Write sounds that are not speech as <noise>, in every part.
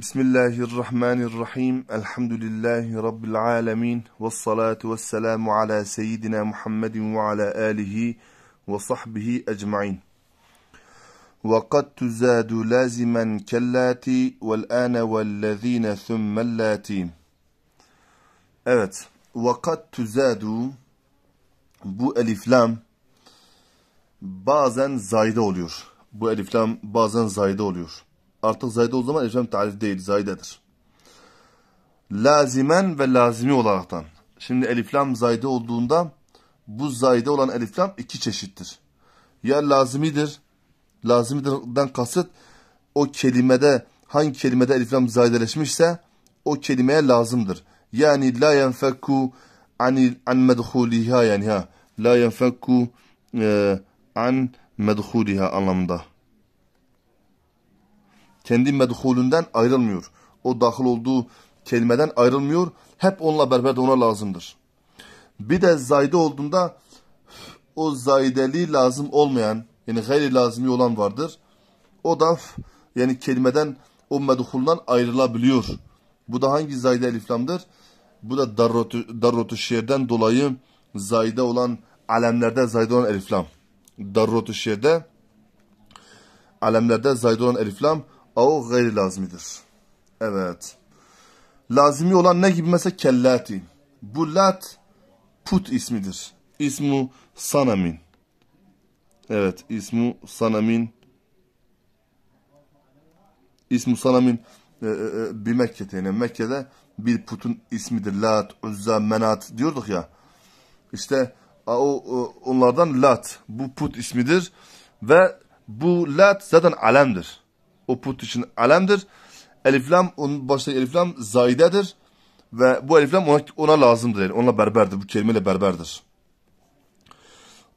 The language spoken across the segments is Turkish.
Bismillahirrahmanirrahim. Elhamdülillahi Rabbil alemin. Vessalatu vesselamu ala seyyidina Muhammedin ve ala alihi ve sahbihi ecmain. وقد تزاد لازما كاللاتي والآن والذين ثم اللاتي Evet. Vakat tüzadu bu eliflam bazen zayda oluyor. Bu eliflam bazen zayda oluyor artık zayide o zaman efem tarif değil zaydedir. Lazimen ve lazimi olaraktan. Şimdi eliflam zayide olduğunda bu zayide olan eliflam iki çeşittir. Ya lazimidir. Lazimidirden kasıt o kelimede hangi kelimede eliflam zayideleşmişse o kelimeye lazımdır. Yani la yenfekku anil an medhuliha yani ha. La yenfekku e, an medhuliha anlamında kendi medhulünden ayrılmıyor. O dahil olduğu kelimeden ayrılmıyor. Hep onunla beraber ona lazımdır. Bir de zayide olduğunda o zaideli lazım olmayan yani gayri lazımı olan vardır. O da yani kelimeden o medhuldan ayrılabiliyor. Bu da hangi zayide eliflamdır? Bu da darrotu, darrotu şiirden dolayı zayide olan alemlerde zayide olan eliflam. Darrotu şiirde alemlerde zayide olan eliflam o gayri lazmidir. Evet. Lazimi olan ne gibi mesela kellati. Bu lat put ismidir. İsmu sanamin. Evet ismu sanamin. İsmu sanamin e, e, e, bir Mekke'de yani Mekke'de bir putun ismidir. Lat, Uzza, Menat diyorduk ya. İşte o, onlardan Lat. Bu put ismidir. Ve bu Lat zaten alemdir oput için alemdir. eliflam onun baştaki eliflam lam zaidedir ve bu eliflam ona, ona lazımdır. Yani onunla berberdir. Bu kelimeyle berberdir.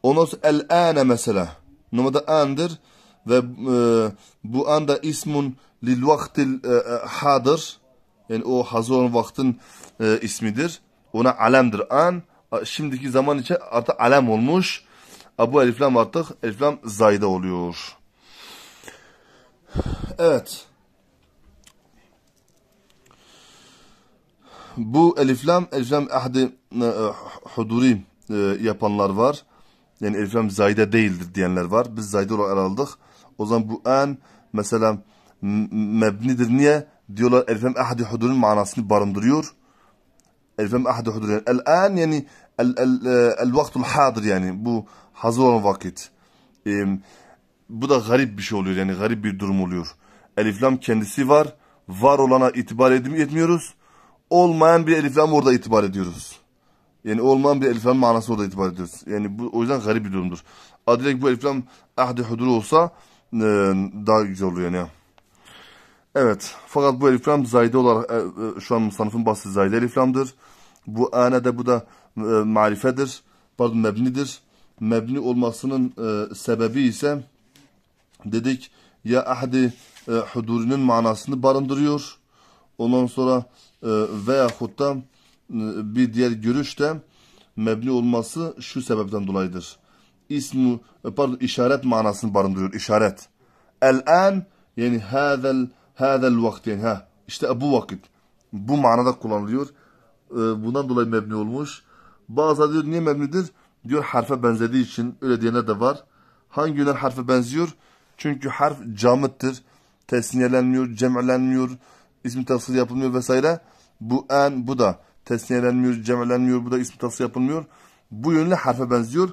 Ondan sonra el ane mesela. Numada andır ve e, bu anda ismun lil vaktil e, e, hadır. Yani o hazır olan vaktin e, ismidir. Ona alemdir an. Şimdiki zaman için artık alem olmuş. Bu eliflam artık eliflam zayda oluyor. Evet. Bu eliflam, eliflam ahdi e, huduri e, yapanlar var. Yani eliflam zayide değildir diyenler var. Biz zayide olarak aldık. O zaman bu en mesela mebnidir. Niye? Diyorlar eliflam ahdi hudurin manasını barındırıyor. Eliflam ahdi hudurin. El an yani el, el, e, el vaktul hadir yani. Bu hazır olan vakit. E, bu da garip bir şey oluyor yani garip bir durum oluyor. Eliflam kendisi var. Var olana itibar etmiyoruz. Olmayan bir eliflam orada itibar ediyoruz. Yani olmayan bir eliflam manası orada itibar ediyoruz. Yani bu o yüzden garip bir durumdur. Adilek bu eliflam ahdi huduru olsa e, daha güzel olur yani. Evet. Fakat bu eliflam zayde olarak e, e, şu an sınıfın bahsi zayde eliflamdır. Bu ana de bu da e, marifedir. Pardon mebnidir. Mebni olmasının e, sebebi ise dedik ya ahdi e, hudurinin manasını barındırıyor. Ondan sonra e, veyahut da e, bir diğer görüşte mebni olması şu sebepten dolayıdır. İsmu e, pardon işaret manasını barındırıyor işaret. El-an yani hazel hazel vakti yani ha işte bu vakit bu manada kullanılıyor. E, bundan dolayı mebni olmuş. Bazıları diyor niye mebnidir? Diyor harfe benzediği için öyle diyenler de var. Hangi günler harfe benziyor? Çünkü harf camıttır. Tesniyelenmiyor, cem'lenmiyor, ismi tasgir yapılmıyor vesaire. Bu en, bu da tesniyelenmiyor, cem'lenmiyor, bu da ismi tasgir yapılmıyor. Bu yönle harfe benziyor.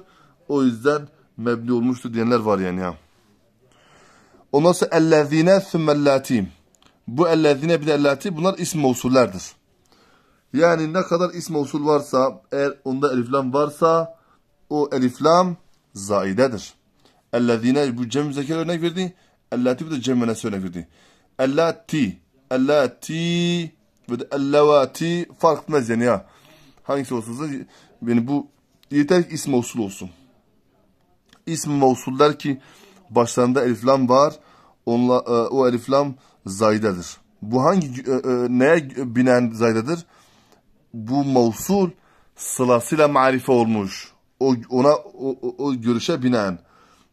O yüzden mebni olmuştu diyenler var yani ya. Ondan sonra ellezine sümmellati. Bu ellezine bir de ellati bunlar isim mevsullerdir. Yani ne kadar isim mevsul varsa eğer onda eliflam varsa o eliflam zaidedir. Ellezine bu cem zekere örnek verdi. Ellati bu da cem menesi örnek verdi. Ellati. Ellati ve de ellevati fark etmez yani ya. Hangisi olsa yani bu yeter ki ismi usul olsun. İsmi mevsuller ki başlarında eliflam var. Onla, e, o eliflam zaydadır. Bu hangi e, e, neye binen zaydadır? Bu mevsul sılasıyla marife olmuş. O ona o, o, o görüşe binen.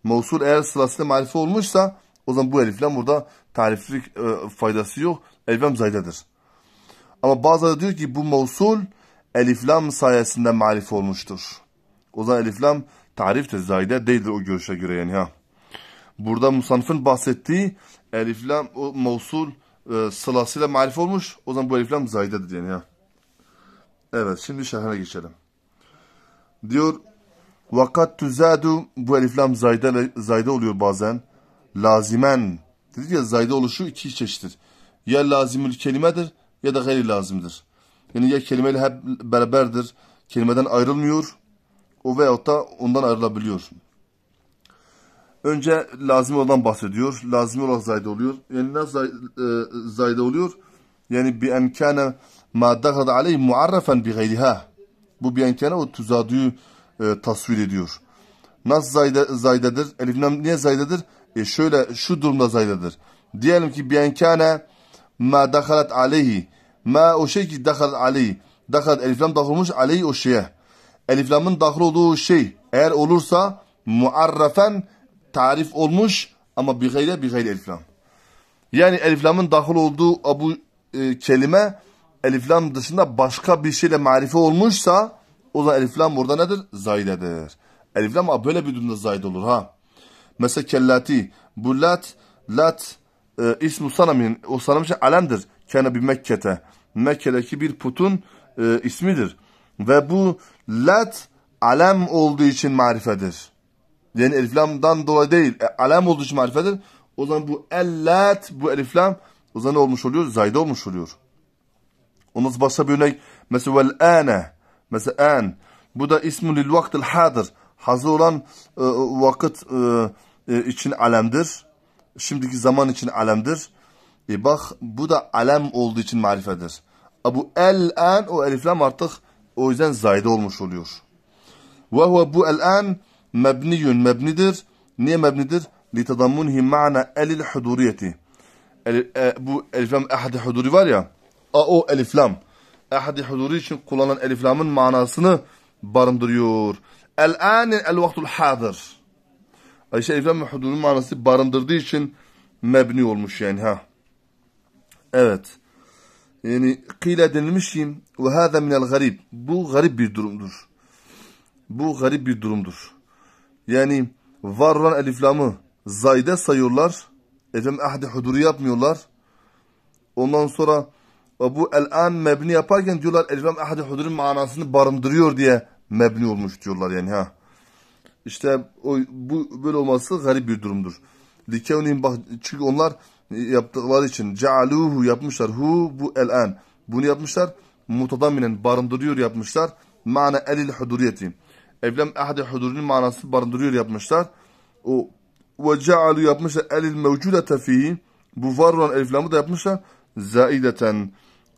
Mevsul eğer sılasına marife olmuşsa o zaman bu elifle burada tariflik e, faydası yok. Eliflam zaydedir. Ama bazıları diyor ki bu mevsul eliflam sayesinde marife olmuştur. O zaman eliflam tarif de zayde değildir o görüşe göre yani ha. Burada musanfın bahsettiği eliflam o mevsul e, sılasıyla marif olmuş. O zaman bu eliflam zaydedir yani ya. Evet şimdi şerhine geçelim. Diyor Vakat tuzadu bu eliflam zayda, zayda oluyor bazen. Lazimen. dedi ya zayda oluşu iki çeşittir. Ya lazimül kelimedir ya da gayri lazimdir. Yani ya kelimeyle hep beraberdir. Kelimeden ayrılmıyor. O veyahut da ondan ayrılabiliyor. Önce lazim olan bahsediyor. lazim olan zayda oluyor. Yani nasıl e, zayda oluyor? Yani bir enkâne mâ dâhâd aleyh muarrafen bi gayriha. Bu bi enkâne o tuzadüyü e, tasvir ediyor. Nas zayda, zaydadır. Elif nam niye zaydadır? E şöyle şu durumda zaydadır. Diyelim ki bienkâne ma dakhalat aleyhi. Ma o şey ki dakhalat aleyhi. Dakhalat elif lam dahılmış aleyhi o şeye. Elif lamın dahil olduğu şey eğer olursa muarrafen tarif olmuş ama bir gayre bir gayre elif lam. Yani elif lamın dahil olduğu bu e, kelime elif lam dışında başka bir şeyle marife olmuşsa o zaman elif lam burada nedir? Zayidedir. Elif lam böyle bir durumda zayid olur ha. Mesela kellati. Bu lat, lat e, ismu sanamin. O sanam için alemdir. Kene bir Mekke'te. Mekke'deki bir putun e, ismidir. Ve bu lat alem olduğu için marifedir. Yani eliflamdan dolayı değil. E, alem olduğu için marifedir. O zaman bu ellat bu eliflam o zaman ne olmuş oluyor? Zayid olmuş oluyor. Onun başka bir örnek mesela vel ane Mesela en. Bu da ismi lil vaktil hadir. Hazır olan e, vakit e, e, için alemdir. Şimdiki zaman için alemdir. E bak bu da alem olduğu için marifedir. E, bu el en o eliflam artık o yüzden zayide olmuş oluyor. Ve huve bu el en mebniyün mebnidir. Niye mebnidir? لتضمنه معنى ال الحضورية bu eliflam ahadi huduri var ya A o eliflam Ahadi huzuru için kullanılan eliflamın manasını barındırıyor. El-âne el-vaktul hadir. Ayşe eliflam ve hudurun manası barındırdığı için mebni olmuş yani ha. Evet. Yani kıyla denilmiş ki ve hâze minel garib. Bu garip bir durumdur. Bu garip bir durumdur. Yani var olan eliflamı zayde sayıyorlar. Efendim ahdi huduru yapmıyorlar. Ondan sonra ve bu el-an mebni yaparken diyorlar ecvam ahadi hudurun manasını barındırıyor diye mebni olmuş diyorlar yani ha. İşte o, bu böyle olması garip bir durumdur. Likevnin bak çünkü onlar yaptıkları için cealuhu yapmışlar. Hu bu el-an. Bunu yapmışlar. Mutadaminen barındırıyor yapmışlar. Mana elil huduriyeti. Evlem ahadi hudurunun manası barındırıyor yapmışlar. O ve cealu yapmışlar elil mevcudete fihi. Bu var olan eliflamı da yapmışlar. Zaideten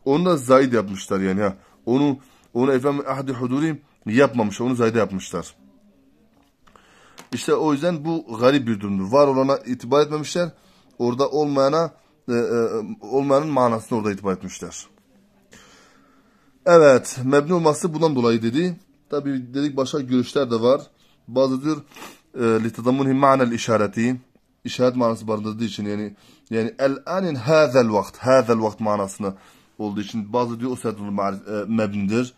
onu da zaid yapmışlar yani ha. Onu onu efendim ahdi huduri yapmamış. Onu zayda yapmışlar. İşte o yüzden bu garip bir durumdur. Var olana itibar etmemişler. Orada olmayana e, e, olmayanın manasını orada itibar etmişler. Evet. Mebni olması bundan dolayı dedi. Tabi dedik başka görüşler de var. Bazı diyor لِتَضَمُنْهِ e, مَعْنَ işareti işaret manası barındırdığı için yani yani el anin hazel vakt hazel vakt manasını olduğu için bazı diyor o senedun mebnidir.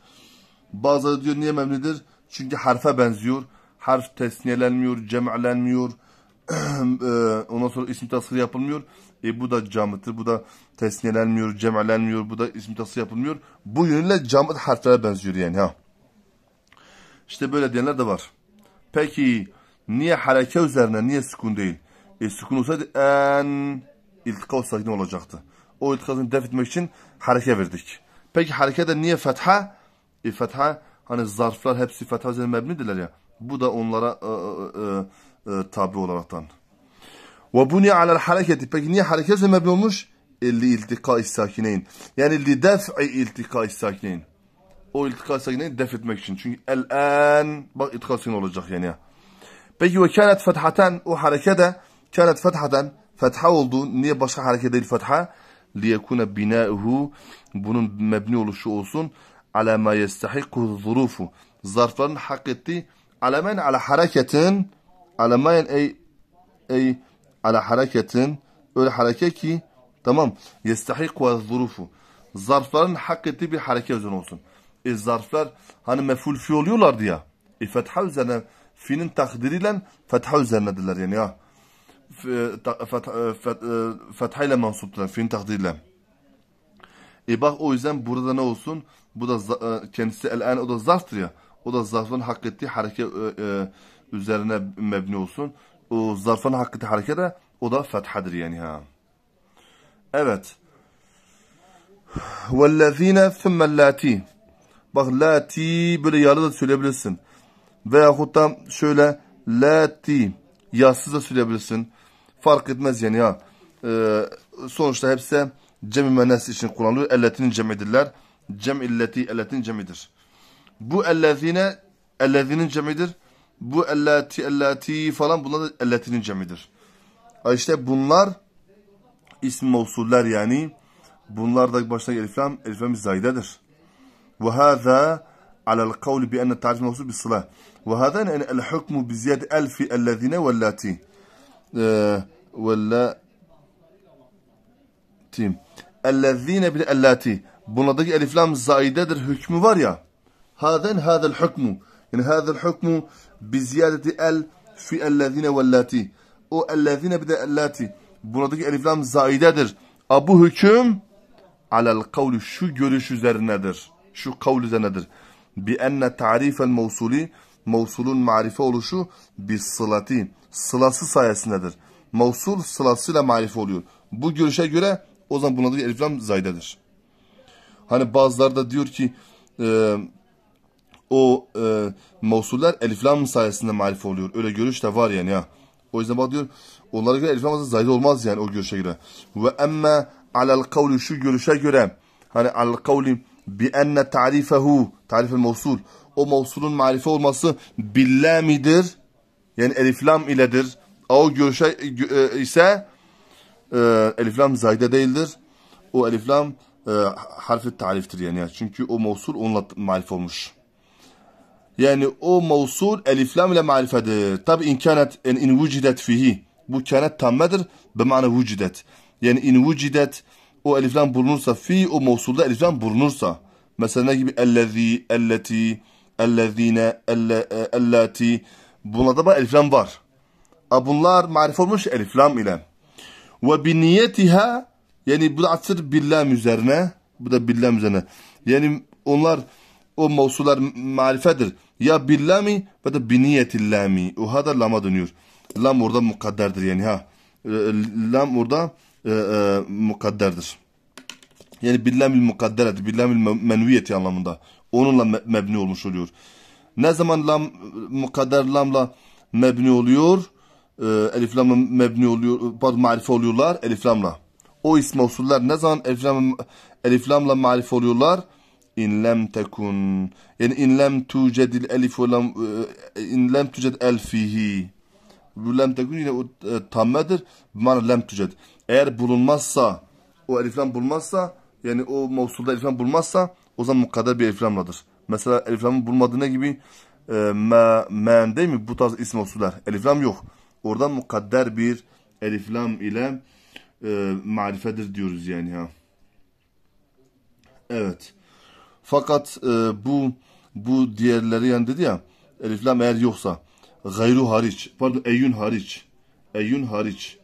Bazıları diyor niye mebnidir? Çünkü harfe benziyor. Harf tesniyelenmiyor, cem'lenmiyor. <clears throat> E, ondan sonra isim tasgır yapılmıyor. E bu da camıdır, Bu da tesniyelenmiyor, cem'lenmiyor. Bu da isim tasgır yapılmıyor. Bu yönüyle camıt harflere benziyor yani ha. İşte böyle diyenler de var. Peki niye hareke üzerine, niye sukun değil? E sukun olsaydı en iltika o sakin olacaktı o itikadını def etmek için hareke verdik. Peki hareke de niye fetha? E fetha hani zarflar hepsi fetha üzerine mebnidirler ya. Bu da onlara e, e, e, e tabi olaraktan. Ve bu niye alel hareketi? Peki niye hareket üzerine mebni olmuş? Li iltika sakineyn. Yani li def'i iltika sakineyn. O iltika sakineyn def etmek için. Çünkü el an bak iltika olacak yani. ya. Peki ve kânet fethaten o hareke de kânet fethaten fetha oldu. Niye başka hareket değil fetha? liyekuna binâuhu bunun mebni oluşu olsun ala ma yestahikku zurufu zarfların hak ettiği alamen ala hareketin alamen ey ey ala hareketin öyle hareket ki tamam yestahikku zurufu zarfların hak ettiği bir hareket üzerine olsun. E zarflar hani meful fi oluyorlardı ya. E fetha üzerine finin takdiriyle fetha üzerinedirler yani ya fethayla e, mansuptur. Fin takdirle. E bak o yüzden burada ne olsun? Bu da e, kendisi el o da zarftır ya. O da zarfın hak ettiği hareket e, e, üzerine mebni olsun. O zarfın hak ettiği hareket de o da fethadır yani ha. Evet. وَالَّذ۪ينَ ثُمَّ اللّٰتِي Bak lati böyle yarı da söyleyebilirsin. Veyahut da şöyle lati yazsız da söyleyebilirsin. Fark etmez yani ya. Ee, sonuçta hepsi cem-i için kullanılıyor. Elletinin cemidirler. Cem illeti elletin cemidir. Bu ellezine ellezinin cemidir. Bu elleti elleti falan bunlar da elletinin cemidir. İşte bunlar ism mevsuller yani. Bunlar da başına eliflam, eliflamiz zaydedir. Ve hâzâ alel kavli bi enne tarif mevsul bi sıla. Ve hâzâ en el hükmü bi ziyade elfi ellezine ve elleti vellati. Ee, ellezine bile ellati. Bunadaki eliflam zaidedir hükmü var ya. Haden hadel hükmü. Yani hadel hükmü biziyadeti el fi ellezine vellati. O ellezine bile ellati. Bunadaki eliflam zaidedir. Abu hüküm alel kavlu şu görüş üzerinedir. Şu kavl üzerinedir. Bi enne tarifel mevsuli mevsulun marife oluşu bir sılati, sılası sayesindedir. Mevsul sılasıyla marife oluyor. Bu görüşe göre o zaman bunun adı elif lam zaydedir. Hani bazıları da diyor ki e, o e, mevsuller elif sayesinde marife oluyor. Öyle görüş de var yani ya. O yüzden bak diyor onlara göre Eliflam lam zayde olmaz yani o görüşe göre. Ve emme alel kavli şu görüşe göre hani al kavli bi enne tarifehu tarifel mevsul o mevsulun marife olması billa midir? Yani eliflam iledir. O görüşe e, ise e, eliflam zayde değildir. O eliflam e, harfi tariftir yani. Çünkü o mevsul onunla marif olmuş. Yani o mevsul eliflam ile marifedir. Tabi inkanet en in vucidet fihi. Bu kanet tammedir. Bemane vucidet. Yani in vucidet o eliflam bulunursa fi o mevsulda eliflam bulunursa. Mesela ne gibi ellezî, elleti, ellezine e, ellati bunlarda da elif var. A bunlar marif olmuş elif ile. Ve bi niyetiha yani bu da asır billam üzerine bu da billam üzerine. Yani onlar o mevsular marifedir. Ya billami ve de bi niyetillami. O hada lama dönüyor. Lam orada mukadderdir yani ha. E, e, lam orada e, e, mukadderdir. Yani billamil mukadderet, billamil menviyeti anlamında onunla mebni olmuş oluyor. Ne zaman lam mukadder lamla mebni oluyor? E, elif lamla mebni oluyor. Pardon marife oluyorlar elif lamla. O isim usuller ne zaman elif, lam, elif lamla marife oluyorlar? in lem tekun yani in lem tucedil elif ve lem e, in lem tuced elfihi bu lem tekun yine o e, tammedir bana lem tuced eğer bulunmazsa o elif lam bulmazsa yani o mevsulda elif lam bulmazsa o zaman mukadder bir eliflamladır. Mesela eliflamı bulmadığına gibi e, ma, men değil mi? Bu tarz isim usuller. Eliflam yok. Oradan mukadder bir eliflam ile e, marifedir diyoruz yani ha. Evet. Fakat e, bu bu diğerleri yani dedi ya eliflam eğer yoksa gayru hariç pardon eyün hariç eyün hariç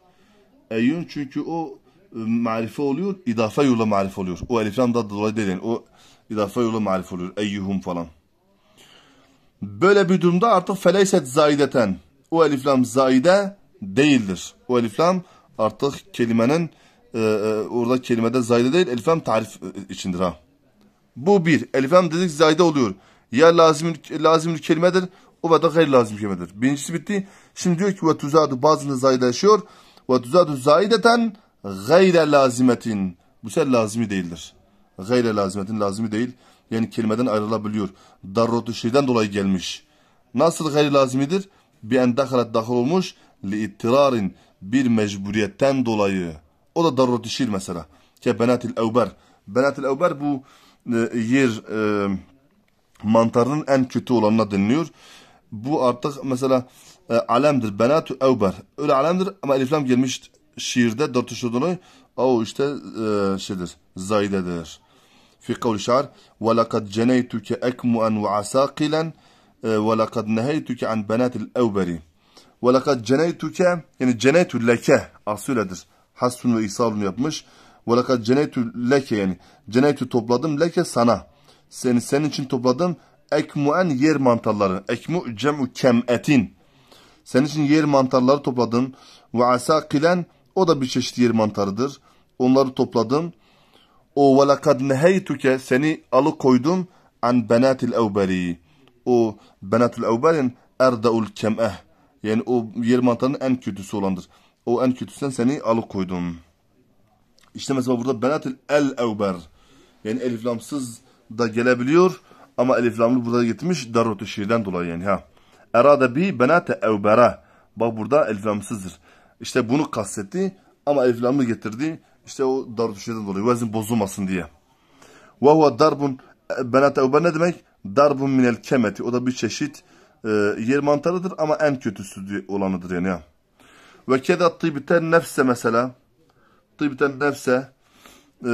eyün çünkü o e, marife oluyor idafe yoluyla marife oluyor. O eliflam da dolayı değil yani. O İza fe'lu marif olur. Eyyuhum falan. Böyle bir durumda artık feleyset zaideten. O eliflam lam zaide değildir. O eliflam artık kelimenin e, e, orada kelimede zayde değil Eliflam tarif e, içindir ha. Bu bir. Eliflam dedik zayde oluyor. Ya lazım lazim kelimedir o ve de gayr lazım kelimedir. Birincisi bitti. Şimdi diyor ki ve tuzadu bazında zaydeşiyor. Ve tuzadu zaideten gayre lazimetin. Bu sefer lazimi değildir. Gayre lazimetin lazimi değil. Yani kelimeden ayrılabiliyor. Darrotu şeyden dolayı gelmiş. Nasıl gayri lazimidir? Bir en dahil olmuş. Li ittirarin bir mecburiyetten dolayı. O da darrotu şiir mesela. Ke benatil evber. Benatil evber bu e, yer e, mantarının en kötü olanına deniliyor. Bu artık mesela e, alemdir. Benatü evber. Öyle alemdir ama eliflam gelmiş şiirde dört dolayı. O işte e, şeydir. Zaydedir. في قول شعر ولقد جنيتك أكمؤا وعساقلا ولقد نهيتك عن بنات الأوبري ولقد جنيتك yani ceneytu leke asüledir. Hasfun ve isalun yapmış. Velakat ceneytu leke yani. Ceneytu topladım leke sana. Seni senin için topladım. Ekmuen yer mantarları. Ekmu cem'u kem'etin. Senin için yer mantarları topladım. Ve asakilen o da bir çeşit yer mantarıdır. Onları topladım. O velakad neheytuke seni alıkoydum an benatil evberi. O benatil evberin erdaul kem'eh. Yani o yer mantarının en kötüsü olandır. O en kötüsünden seni alıkoydum. İşte mesela burada benatil el evber. Yani eliflamsız da gelebiliyor ama eliflamlı burada gitmiş darut şiirden dolayı yani ha. Erada bi benate evbera. Bak burada eliflamsızdır. İşte bunu kastetti ama eliflamlı getirdi. İşte o dar düşeden dolayı vezin bozulmasın diye. Ve huve darbun benat evbe ne demek? Darbun minel kemeti. O da bir çeşit e, yer mantarıdır ama en kötüsü olanıdır yani. Ya. Ve keda tıbiten nefse mesela. Tıbiten nefse e,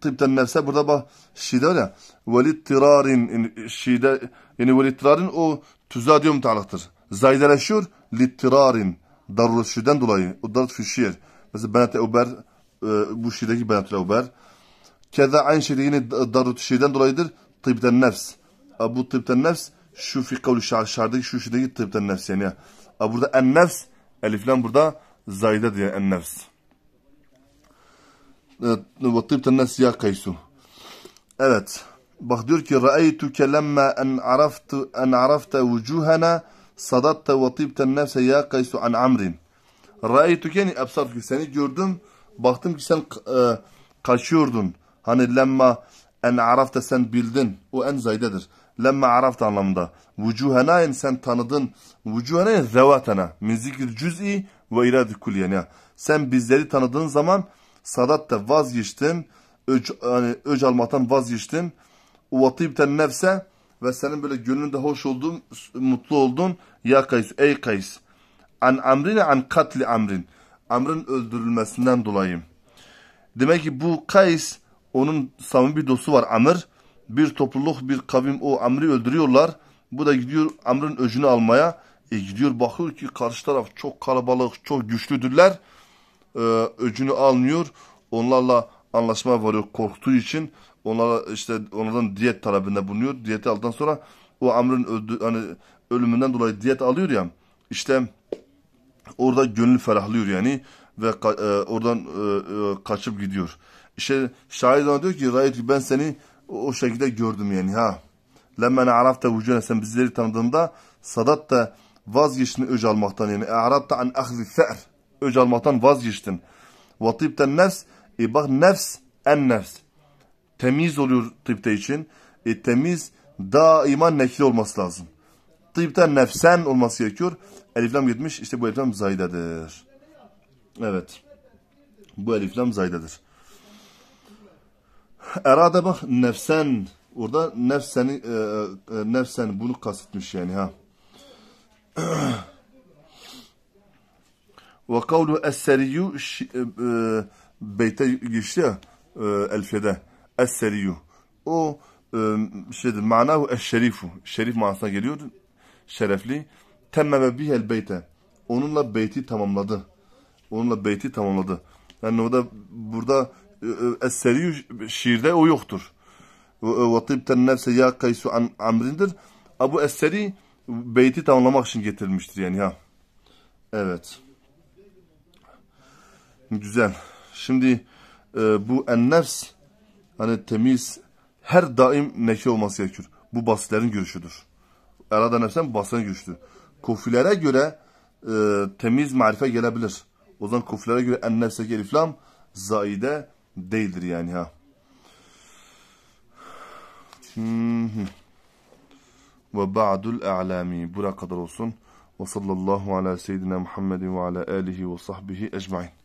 tıbiten nefse burada bak şide var ya. Velittirarin şide yani tirarin o tüzadiyum talaktır. Zaydeleşiyor littirarin darurşüden dolayı. O darurşüyer. Mesela benet eber e, bu şiirdeki beyanatıyla haber. Keza aynı şeyde yine darut şiirden dolayıdır. Tıbten nefs. Bu tıbten nefs şu fi kavlu şar, şardaki şu şiirdeki tıbten nefs yani. Burada en nefs eliflen burada zayda diye en nefs. E, ve tıbten nefs ya kaysu. Evet. Bak diyor ki ra'aytuke lemma en araftu en arafta vucuhana sadatta ve tıbten nefse ya kaysu an amrin. Ra'aytuke ni absartuke seni gördüm. Baktım ki sen e, kaçıyordun. Hani lemma en arafta sen bildin. O en zaydedir. Lemma arafta anlamında. Vücuhenayen sen tanıdın. Vücuhenayen zevatena. Min zikir cüz'i ve iradi kulliyene. Sen bizleri tanıdığın zaman sadatta vazgeçtin. Öc, yani, öc almaktan vazgeçtin. Uvatibten nefse ve senin böyle gönlünde hoş oldun, mutlu oldun. Ya Kays, ey Kays. An amrine an katli amrin. Amr'ın öldürülmesinden dolayı. Demek ki bu Kays onun samimi bir dostu var Amr. Bir topluluk bir kavim o Amr'i öldürüyorlar. Bu da gidiyor Amr'ın özünü almaya. E gidiyor bakıyor ki karşı taraf çok kalabalık çok güçlüdürler. Ee, öcünü almıyor. Onlarla anlaşma varıyor korktuğu için. Onlara işte onlardan diyet talebinde bulunuyor. Diyeti aldıktan sonra o Amr'ın hani ölümünden dolayı diyet alıyor ya. İşte Orada gönül ferahlıyor yani ve e, oradan e, e, kaçıp gidiyor. İşte şair ona diyor ki "Rayet ben seni o, şekilde gördüm yani ha. Lemmen arafta vücudene sen bizleri tanıdığında sadat da vazgeçtin öc almaktan yani. E, arafta an ahli fe'r. Öc almaktan vazgeçtin. Vatibten nefs. E bak nefs en nefs. Temiz oluyor tıpta için. E temiz daima nekil olması lazım. Tıpta nefsen olması gerekiyor. Eliflam gitmiş. İşte bu eliflam zaydadır. Evet. Bu eliflam zaydadır. Erada bak nefsen. Orada nefseni e, e, nefsen bunu kastetmiş yani ha. <clears throat> Ve kavlu esseriyyu e, e, beyte geçti ya e, elfiyede. Esseriyyu. O şeydi, Manahu eşşerifu. Şerif manasına geliyor. Şerefli temmeme bihel beyte. Onunla beyti tamamladı. Onunla beyti tamamladı. Yani orada burada eseri e, şiirde o yoktur. Ve tibten nefse ya kaysu amrindir. Abu eseri beyti tamamlamak için getirilmiştir yani ya. Evet. Güzel. Şimdi e, bu en nefs hani temiz her daim neşe olması gerekiyor. Bu basitlerin görüşüdür. Erada nefsen basitlerin görüşüdür kufilere göre e, temiz marife gelebilir. O zaman kufilere göre en nefseki eliflam Zayide değildir yani ha. Hmm. Ve ba'dul a'lami. Bura kadar olsun. Ve sallallahu ala seyyidina Muhammedin ve ala alihi ve sahbihi ecmain.